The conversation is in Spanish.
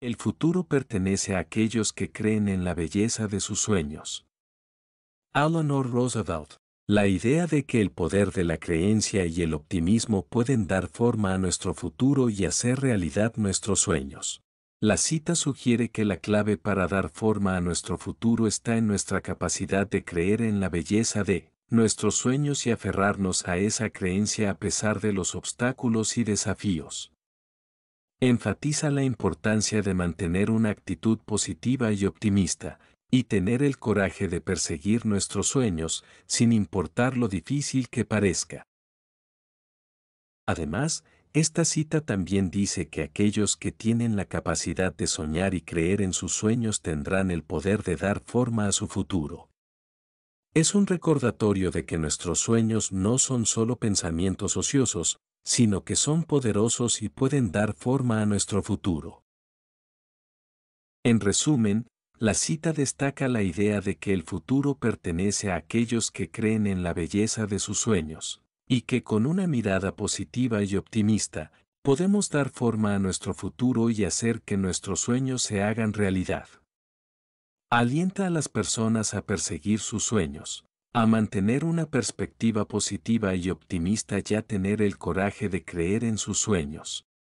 El futuro pertenece a aquellos que creen en la belleza de sus sueños. Eleanor Roosevelt. La idea de que el poder de la creencia y el optimismo pueden dar forma a nuestro futuro y hacer realidad nuestros sueños. La cita sugiere que la clave para dar forma a nuestro futuro está en nuestra capacidad de creer en la belleza de nuestros sueños y aferrarnos a esa creencia a pesar de los obstáculos y desafíos. Enfatiza la importancia de mantener una actitud positiva y optimista, y tener el coraje de perseguir nuestros sueños, sin importar lo difícil que parezca. Además, esta cita también dice que aquellos que tienen la capacidad de soñar y creer en sus sueños tendrán el poder de dar forma a su futuro. Es un recordatorio de que nuestros sueños no son solo pensamientos ociosos, sino que son poderosos y pueden dar forma a nuestro futuro. En resumen, la cita destaca la idea de que el futuro pertenece a aquellos que creen en la belleza de sus sueños, y que con una mirada positiva y optimista, podemos dar forma a nuestro futuro y hacer que nuestros sueños se hagan realidad. Alienta a las personas a perseguir sus sueños, a mantener una perspectiva positiva y optimista ya tener el coraje de creer en sus sueños.